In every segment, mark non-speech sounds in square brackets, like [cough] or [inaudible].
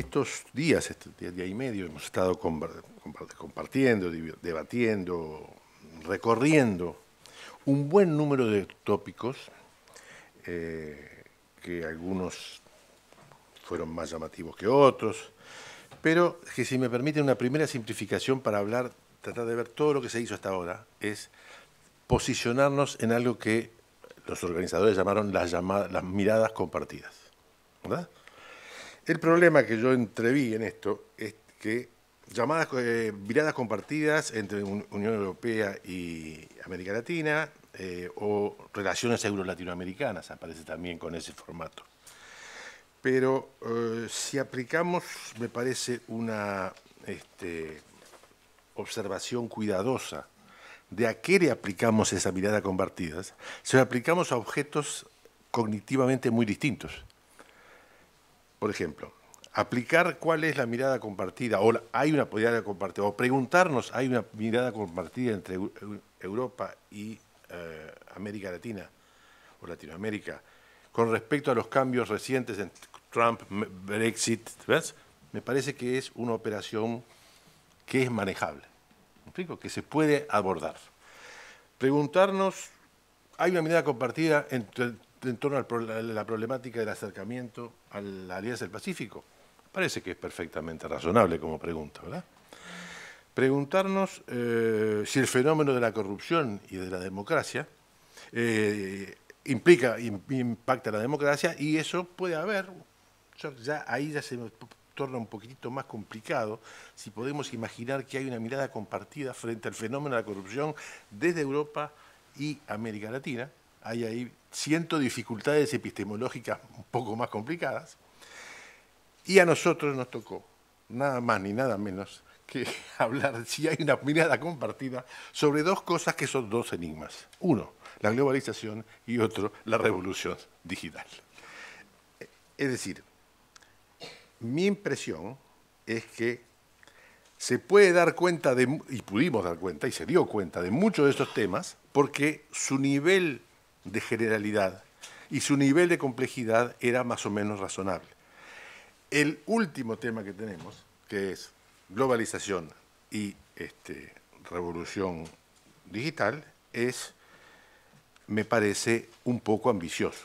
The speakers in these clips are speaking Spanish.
estos días, este día y medio, hemos estado compartiendo, debatiendo, recorriendo un buen número de tópicos eh, que algunos fueron más llamativos que otros, pero que si me permiten una primera simplificación para hablar, tratar de ver todo lo que se hizo hasta ahora, es posicionarnos en algo que los organizadores llamaron las, llamadas, las miradas compartidas. ¿Verdad? El problema que yo entreví en esto es que llamadas, eh, miradas compartidas entre Unión Europea y América Latina eh, o relaciones euro-latinoamericanas, aparece también con ese formato. Pero eh, si aplicamos, me parece, una este, observación cuidadosa de a qué le aplicamos esa mirada compartidas, se aplicamos a objetos cognitivamente muy distintos por ejemplo, aplicar cuál es la mirada compartida, o hay una mirada compartida, o preguntarnos, ¿hay una mirada compartida entre Europa y eh, América Latina o Latinoamérica con respecto a los cambios recientes en Trump, Brexit? Me parece que es una operación que es manejable, que se puede abordar. Preguntarnos, ¿hay una mirada compartida en torno a la problemática del acercamiento al, la Alianza del Pacífico? Parece que es perfectamente razonable como pregunta, ¿verdad? Preguntarnos eh, si el fenómeno de la corrupción y de la democracia eh, implica y impacta la democracia y eso puede haber, ya, ahí ya se torna un poquitito más complicado si podemos imaginar que hay una mirada compartida frente al fenómeno de la corrupción desde Europa y América Latina, hay ahí ciento dificultades epistemológicas un poco más complicadas. Y a nosotros nos tocó, nada más ni nada menos, que [laughs] hablar si hay una mirada compartida sobre dos cosas que son dos enigmas. Uno, la globalización y otro, la revolución digital. Es decir, mi impresión es que se puede dar cuenta de, y pudimos dar cuenta, y se dio cuenta de muchos de estos temas, porque su nivel de generalidad y su nivel de complejidad era más o menos razonable. El último tema que tenemos, que es globalización y este, revolución digital, es, me parece, un poco ambicioso.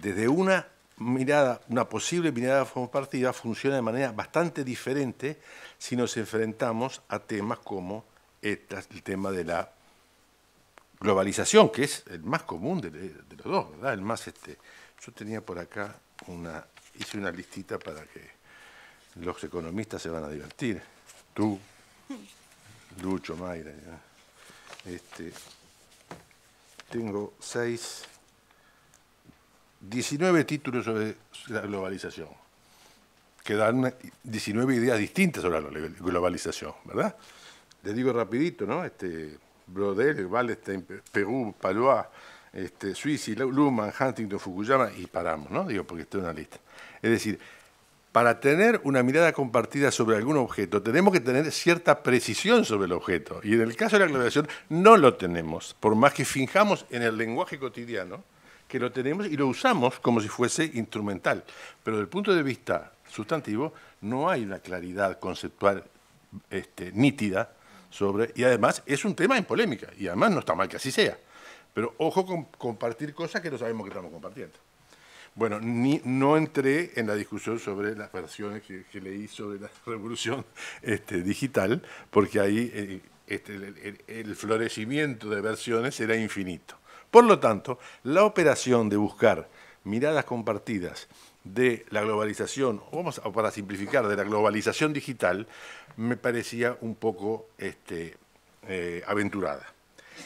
Desde una mirada, una posible mirada compartida funciona de manera bastante diferente si nos enfrentamos a temas como el tema de la globalización, que es el más común de, los dos, ¿verdad? El más este. Yo tenía por acá una, hice una listita para que los economistas se van a divertir. Tú, Lucho, Mayra. Este, tengo seis, 19 títulos sobre la globalización, que dan 19 ideas distintas sobre la globalización, ¿verdad? Les digo rapidito, ¿no? Este, Brodel, Wallenstein, Perú, Palois, este, Suiza, Luman, Huntington, Fukuyama y paramos, ¿no? Digo, porque esto es una lista. Es decir, para tener una mirada compartida sobre algún objeto, tenemos que tener cierta precisión sobre el objeto. Y en el caso de la globalización no lo tenemos, por más que finjamos en el lenguaje cotidiano que lo tenemos y lo usamos como si fuese instrumental. Pero desde el punto de vista sustantivo, no hay una claridad conceptual este, nítida y además es un tema en polémica, y además no está mal que así sea. Pero ojo con compartir cosas que no sabemos que estamos compartiendo. Bueno, no entré en la discusión sobre las versiones que, que leí sobre la [laughs] revolución este, digital, porque ahí eh, este, el, el florecimiento de versiones era infinito. Por lo tanto, la operación de buscar miradas compartidas de la globalización, vamos a, para simplificar, de la globalización digital, me parecía un poco este, eh, aventurada.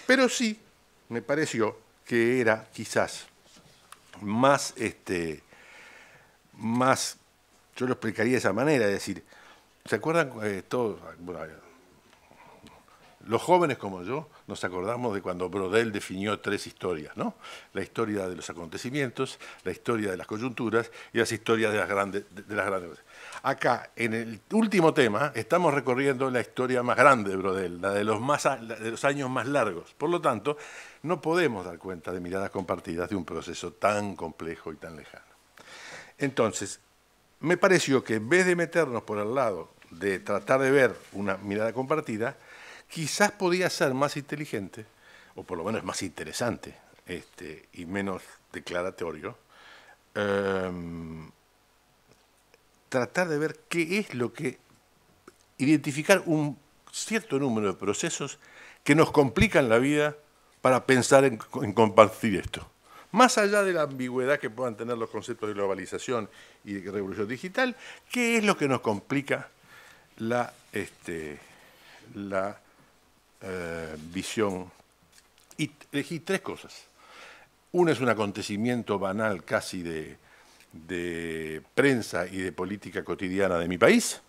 Pero sí me pareció que era quizás más, este, más yo lo explicaría de esa manera, es decir, ¿se acuerdan eh, todos, los jóvenes como yo nos acordamos de cuando Brodel definió tres historias, ¿no? La historia de los acontecimientos, la historia de las coyunturas y las historias de las grandes, de las grandes Acá, en el último tema, estamos recorriendo la historia más grande de Brodel, la de, los más, de los años más largos. Por lo tanto, no podemos dar cuenta de miradas compartidas de un proceso tan complejo y tan lejano. Entonces, me pareció que en vez de meternos por el lado de tratar de ver una mirada compartida, quizás podía ser más inteligente, o por lo menos más interesante, este, y menos declaratorio, em, tratar de ver qué es lo que, identificar un cierto número de procesos que nos complican la vida para pensar en, en compartir esto. Más allá de la ambigüedad que puedan tener los conceptos de globalización y de revolución digital, ¿qué es lo que nos complica la, este, la eh, visión. Y elegí tres cosas. uno es un acontecimiento banal casi de, prensa y de política cotidiana de mi país.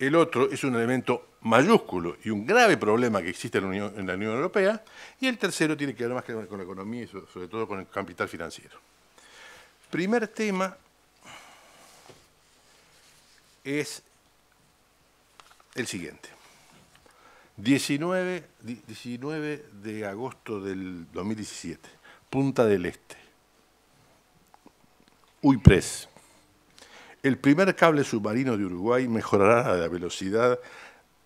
El otro es un elemento mayúsculo y un grave problema que existe en la, Unión, Europea. Y el tercero tiene que ver más que con la economía y sobre todo con el capital financiero. Primer tema es el siguiente. 19, 19 de agosto del 2017, Punta del Este. UIPRES. El primer cable submarino de Uruguay mejorará la velocidad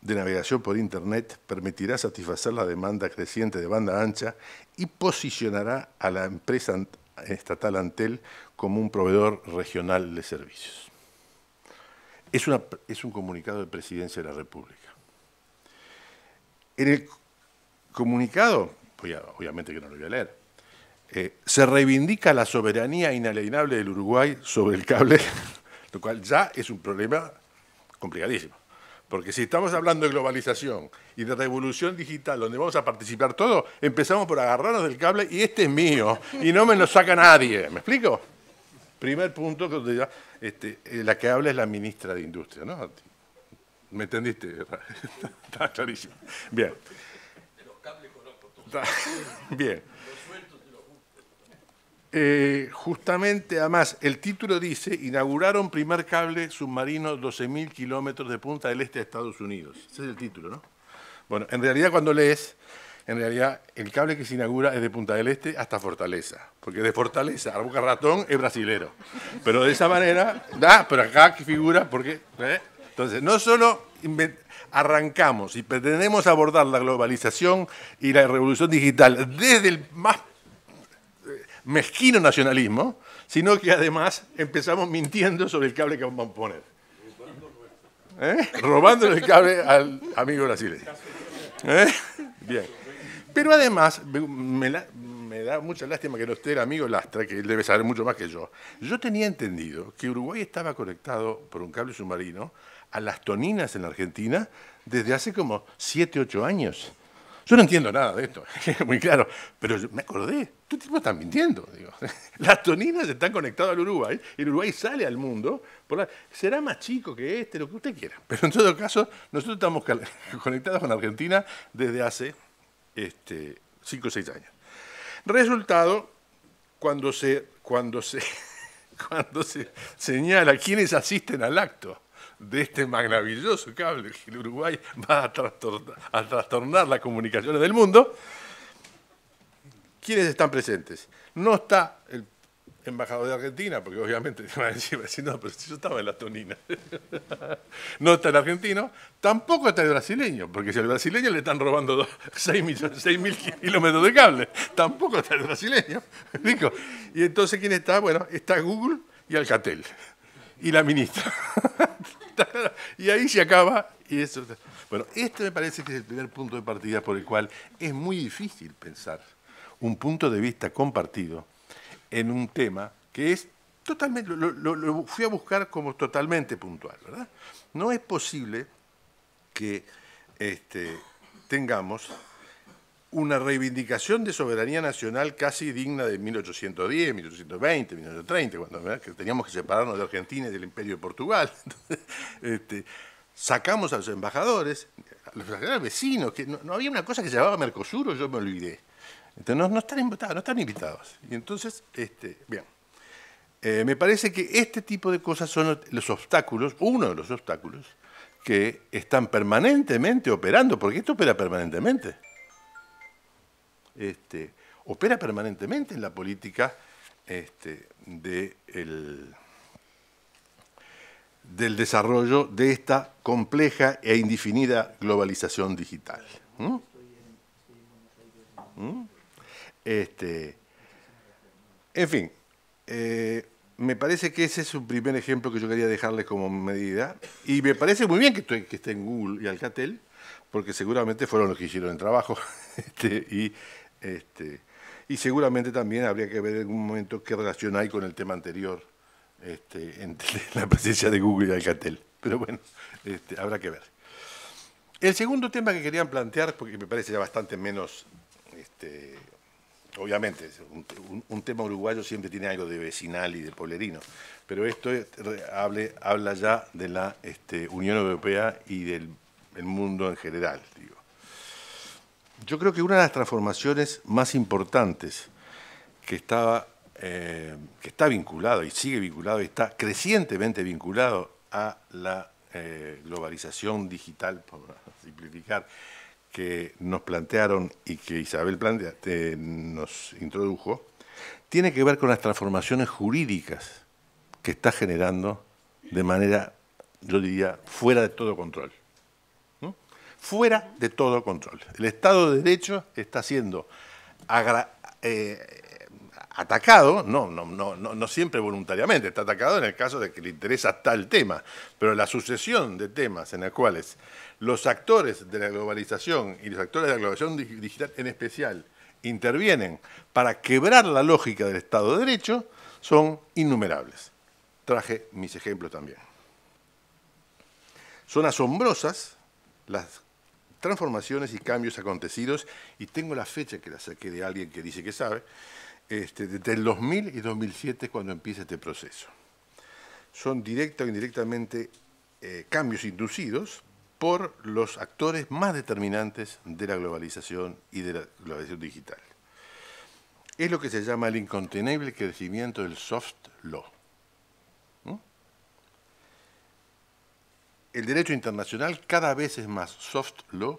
de navegación por Internet, permitirá satisfacer la demanda creciente de banda ancha y posicionará a la empresa estatal Antel como un proveedor regional de servicios. Es, una, es un comunicado de Presidencia de la República. En el comunicado, pues obviamente que no lo voy a leer, eh, se reivindica la soberanía inalienable del Uruguay sobre el cable, [laughs] lo cual ya es un problema complicadísimo. Porque si estamos hablando de globalización y de revolución digital, donde vamos a participar todos, empezamos por agarrarnos del cable y este es mío y no me lo saca nadie. ¿Me explico? Primer punto, este, eh, la que habla es la ministra de Industria, ¿no? ¿Me entendiste? [laughs] Está clarísimo. Bien. De los cables Bien. Eh, justamente, además, el título dice, inauguraron primer cable submarino 12.000 kilómetros de punta del este a Estados Unidos. Ese es el título, ¿no? Bueno, en realidad cuando lees, en realidad el cable que se inaugura es de Punta del Este hasta Fortaleza, porque de Fortaleza a Boca Ratón es brasilero. Pero de esa manera, da, ah, pero acá que figura, porque... ¿eh? Entonces, no solo arrancamos y pretendemos abordar la globalización y la revolución digital desde el más eh, mezquino nacionalismo, sino que además empezamos mintiendo sobre el cable que vamos a poner. ¿Eh? Robando el cable al amigo brasileño. ¿Eh? Bien. Pero además, me, da mucha lástima que no esté el amigo Lastra, que él debe saber mucho más que yo. Yo tenía entendido que Uruguay estaba conectado por un cable submarino a las toninas en la Argentina desde hace como 7, 8 años. Yo no entiendo nada de esto, [laughs] muy claro, pero me acordé, tú tipo estás mintiendo. Digo. [laughs] Las toninas están conectadas al Uruguay, el Uruguay sale al mundo, será más chico que este, lo que usted quiera, pero en todo caso, nosotros estamos [laughs] conectados con Argentina desde hace 5 este, o 6 años. Resultado, cuando se, cuando se, cuando se señala quiénes asisten al acto, de este maravilloso cable que el Uruguay va a trastornar, las comunicaciones del mundo, ¿quiénes están presentes? No está el embajador de Argentina, porque obviamente a decir, no, pero si yo estaba en la tonina. [laughs] no está el argentino, tampoco está el brasileño, porque si al brasileño le están robando 6.000 kilómetros de cable, tampoco está el brasileño. ¿Rico? [laughs] Y entonces, ¿quién está? Bueno, está Google y Alcatel, y la ministra. [laughs] [laughs] y ahí se acaba. Y eso. Bueno, este me parece que es el primer punto de partida por el cual es muy difícil pensar un punto de vista compartido en un tema que es totalmente, lo, fui a buscar como totalmente puntual, ¿verdad? No es posible que este, tengamos una reivindicación de soberanía nacional casi digna de 1810, 1820, 1830, cuando teníamos que separarnos de Argentina y del Imperio de Portugal. [laughs] Este, sacamos a los embajadores, a los vecinos, que no, había una cosa que se llamaba Mercosur, yo me olvidé. Entonces no, están invitados, no están invitados. Y entonces, este, bien. Eh, me parece que este tipo de cosas son los obstáculos, uno de los obstáculos, que están permanentemente operando, porque esto opera permanentemente. Este, opera permanentemente en la política este, del desarrollo de esta compleja e indefinida globalización digital. Este, en fin, eh, me parece que ese es un primer ejemplo que yo quería dejarles como medida. Y me parece muy bien que, esté en Google y Alcatel, porque seguramente fueron los que hicieron el trabajo. [laughs] y este, y seguramente también habría que ver en algún momento qué relación hay con el tema anterior, este, entre [laughs] la presencia de Google y Alcatel. Pero bueno, este, habrá que ver. El segundo tema que querían plantear, porque me parece ya bastante menos, obviamente, un, tema uruguayo siempre tiene algo de vecinal y de poblerino, pero esto hable, habla ya de la Unión Europea y del mundo en general. Digo. Yo creo que una de las transformaciones más importantes que está, eh, que está vinculado y sigue vinculado y está crecientemente vinculado a la eh, globalización digital, por [laughs] simplificar, que nos plantearon y que Isabel nos introdujo, tiene que ver con las transformaciones jurídicas que está generando de manera, yo diría, fuera de todo control fuera de todo control. El Estado de Derecho está siendo eh, atacado, no, no, no, no, siempre voluntariamente, está atacado en el caso de que le interesa tal tema, pero la sucesión de temas en los cuales los actores de la globalización y los actores de la globalización digital en especial intervienen para quebrar la lógica del Estado de Derecho son innumerables. Traje mis ejemplos también. Son asombrosas las transformaciones y cambios acontecidos, y tengo la fecha que la saqué de alguien que dice que sabe, desde este, el 2000 y 2007 cuando empieza este proceso. Son directa o indirectamente eh, cambios inducidos por los actores más determinantes de la globalización y de la globalización digital. Es lo que se llama el incontenible crecimiento del soft law. el derecho internacional cada vez es más soft law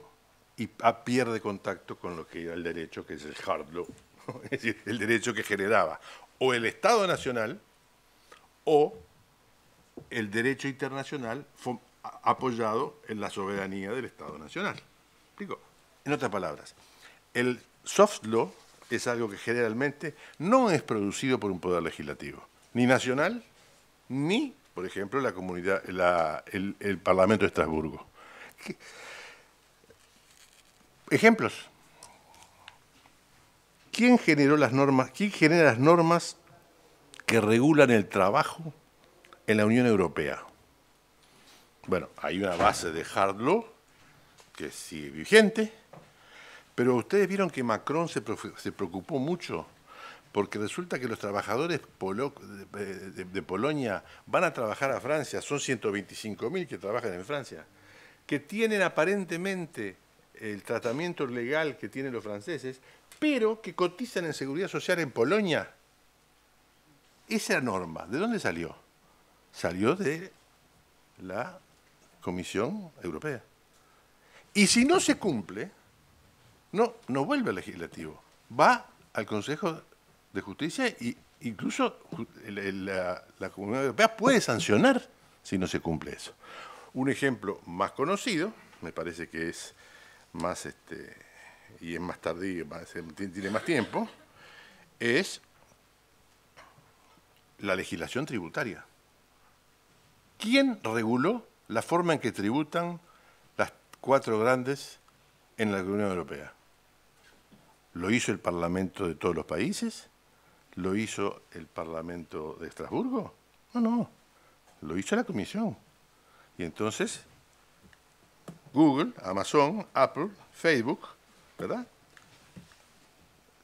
y pierde contacto con lo que era el derecho, que es el hard law, [laughs] es decir, el derecho que generaba o el Estado Nacional o el derecho internacional apoyado en la soberanía del Estado Nacional. ¿Explico? En otras palabras, el soft law es algo que generalmente no es producido por un poder legislativo, ni nacional ni por ejemplo, la comunidad, el, Parlamento de Estrasburgo. Ejemplos. ¿Quién generó las normas? ¿Quién genera las normas que regulan el trabajo en la Unión Europea? Bueno, hay una base de hard law que sigue vigente, pero ustedes vieron que Macron se, se preocupó mucho porque resulta que los trabajadores de, Polonia van a trabajar a Francia, son 125.000 que trabajan en Francia, que tienen aparentemente el tratamiento legal que tienen los franceses, pero que cotizan en seguridad social en Polonia. Esa norma, ¿de dónde salió? Salió de la Comisión Europea. Y si no se cumple, no, no vuelve al legislativo, va al Consejo de justicia y incluso la, Comunidad Europea puede sancionar si no se cumple eso. Un ejemplo más conocido, me parece que es más este y es más tardío, tiene más tiempo, es la legislación tributaria. ¿Quién reguló la forma en que tributan las cuatro grandes en la Unión Europea? Lo hizo el Parlamento de todos los países, ¿Lo hizo el Parlamento de Estrasburgo? No, no, lo hizo la Comisión. Y entonces, Google, Amazon, Apple, Facebook, ¿verdad?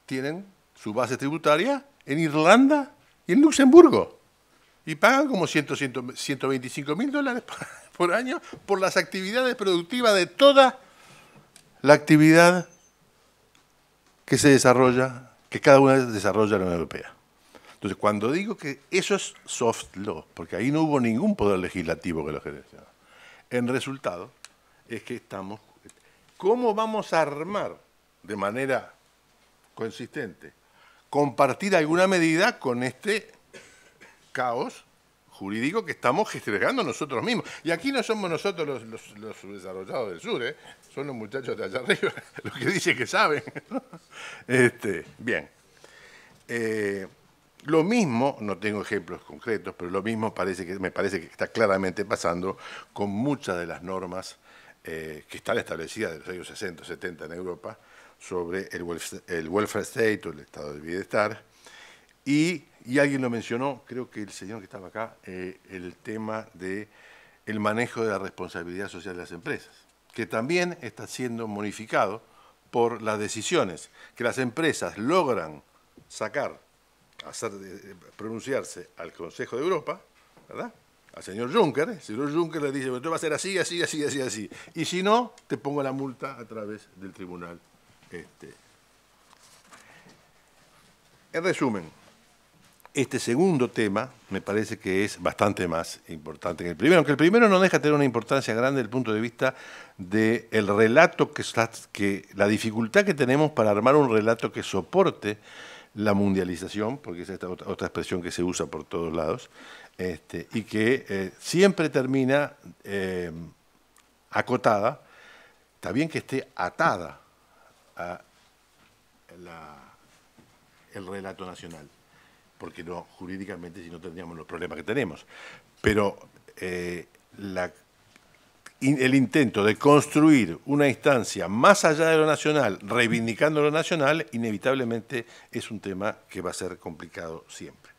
Tienen su base tributaria en Irlanda y en Luxemburgo. Y pagan como 100, 125 mil dólares [laughs] por año por las actividades productivas de toda la actividad que se desarrolla que cada una desarrolla la Unión Europea. Entonces, cuando digo que eso es soft law, porque ahí no hubo ningún poder legislativo que lo generara. en resultado es que estamos... ¿Cómo vamos a armar de manera consistente, compartir alguna medida con este caos jurídico que estamos gestionando nosotros mismos. Y aquí no somos nosotros los, los, subdesarrollados del sur, ¿eh? son los muchachos de allá arriba, [laughs] los que dicen que saben. Este, bien. Eh, lo mismo, no tengo ejemplos concretos, pero lo mismo parece que, me parece que está claramente pasando con muchas de las normas eh, que están establecidas de los años 60, 70 en Europa sobre el welfare, state o el estado de bienestar, y, alguien lo mencionó, creo que el señor que estaba acá, eh, el tema de manejo de la responsabilidad social de las empresas, que también está siendo modificado por las decisiones que las empresas logran sacar, hacer, eh, eh, pronunciarse al Consejo de Europa, ¿verdad? Al señor Juncker, el señor Juncker le dice, bueno, va a ser así, así, así, así, así. Y si no, te pongo la multa a través del tribunal. Este. En resumen, este segundo tema me parece que es bastante más importante que el primero, aunque el primero no deja tener una importancia grande desde el punto de vista del relato, que, la dificultad que tenemos para armar un relato que soporte la mundialización, porque es otra, expresión que se usa por todos lados, este, y que eh, siempre termina eh, acotada, también que esté atada al relato nacional porque no jurídicamente si no tendríamos los problemas que tenemos. Pero eh, el intento de construir una instancia más allá de lo nacional, reivindicando lo nacional, inevitablemente es un tema que va a ser complicado siempre.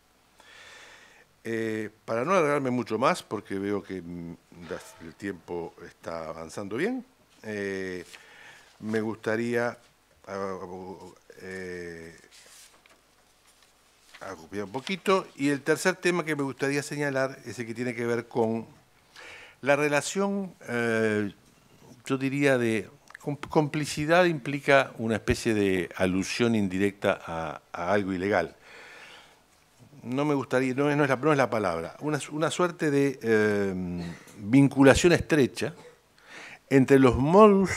Eh, para no alargarme mucho más, porque veo que mm, el tiempo está avanzando bien, eh, me gustaría ah, un poquito. Y el tercer tema que me gustaría señalar es el que tiene que ver con la relación, eh, yo diría, de complicidad implica una especie de alusión indirecta a, algo ilegal. No me gustaría, no, es, la, palabra, una, suerte de eh, vinculación estrecha entre los modus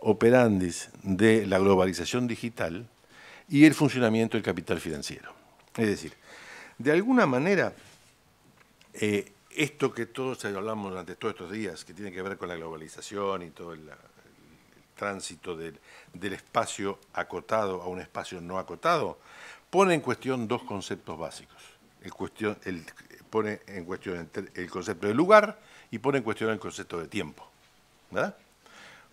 operandis de la globalización digital y el funcionamiento del capital financiero. Es decir, de alguna manera, eh, esto que todos hablamos durante todos estos días, que tiene que ver con la globalización y todo el, tránsito del, espacio acotado a un espacio no acotado, pone en cuestión dos conceptos básicos. pone en cuestión el concepto de lugar y pone en cuestión el concepto de tiempo.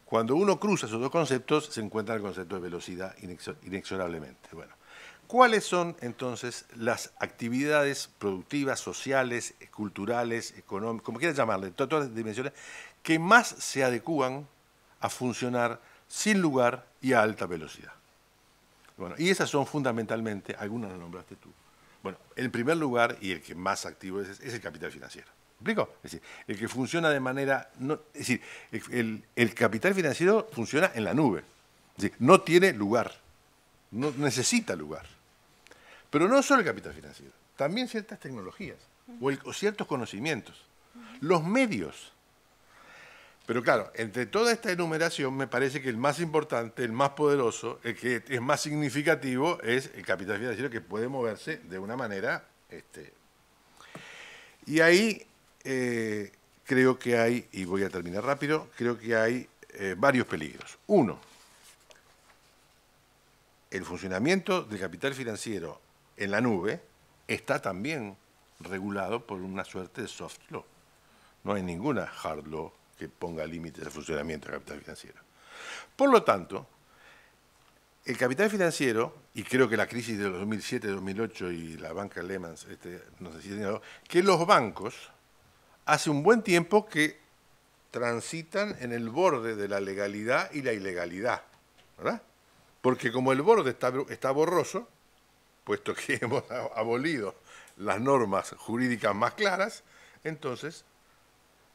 Cuando uno cruza esos dos conceptos, se encuentra el concepto de velocidad inexorablemente. Bueno, ¿Cuáles son entonces las actividades productivas, sociales, culturales, económicas, como quieras llamarle, todas, las dimensiones, que más se adecúan a funcionar sin lugar y a alta velocidad? Bueno, y esas son fundamentalmente, algunas las nombraste tú. Bueno, el primer lugar y el que más activo es, es el capital financiero. ¿Me explico? Es decir, el que funciona de manera. es decir, el, el, capital financiero funciona en la nube. Es decir, no tiene lugar. No necesita lugar. Pero no solo el capital financiero, también ciertas tecnologías o, ciertos conocimientos, los medios. Pero claro, entre toda esta enumeración me parece que el más importante, el más poderoso, el que es más significativo es el capital financiero que puede moverse de una manera... Este, y ahí eh, creo que hay, y voy a terminar rápido, creo que hay eh, varios peligros. Uno, el funcionamiento del capital financiero en la nube está también regulado por una suerte de soft law. No hay ninguna hard law que ponga límites al funcionamiento del capital financiero. Por lo tanto, el capital financiero, y creo que la crisis de 2007-2008 y la banca Lehman este, que los bancos hace un buen tiempo que transitan en el borde de la legalidad y la ilegalidad, Porque como el borde está borroso, puesto que [laughs] hemos abolido las normas jurídicas más claras, entonces,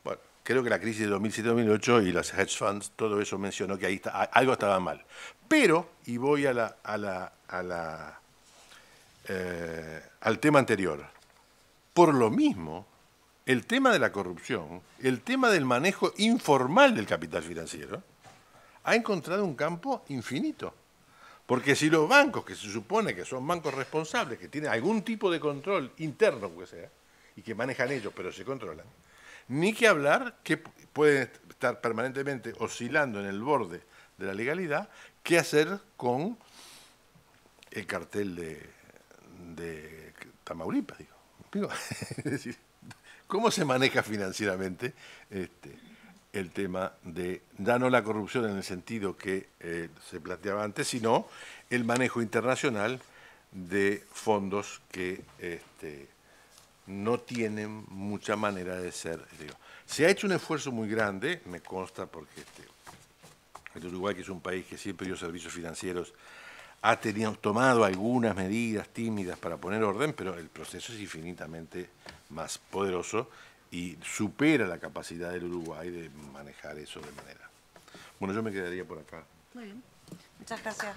bueno, creo que la crisis de 2007-2008 y las hedge funds, todo eso mencionó que ahí está, algo estaba mal. Pero, y voy a la, a la, eh, al tema anterior, por lo mismo, el tema de la corrupción, el tema del manejo informal del capital financiero, ha encontrado un campo infinito. Porque si los bancos, que se supone que son bancos responsables, que tienen algún tipo de control interno, que sea, y que manejan ellos, pero se controlan, ni que hablar que pueden estar permanentemente oscilando en el borde de la legalidad, qué hacer con el cartel de, de Tamaulipas, digo. [laughs] ¿Cómo se maneja financieramente este, el tema de, ya no la corrupción en el sentido que eh, se planteaba antes, sino el manejo internacional de fondos que este, no tienen mucha manera de ser. se ha hecho un esfuerzo muy grande, me consta, porque este, el Uruguay, que es un país que siempre dio servicios financieros, ha tenido, tomado algunas medidas tímidas para poner orden, pero el proceso es infinitamente más poderoso y supera la capacidad del Uruguay de manejar eso de manera. Bueno, yo me quedaría por acá. Muy bien. Muchas gracias.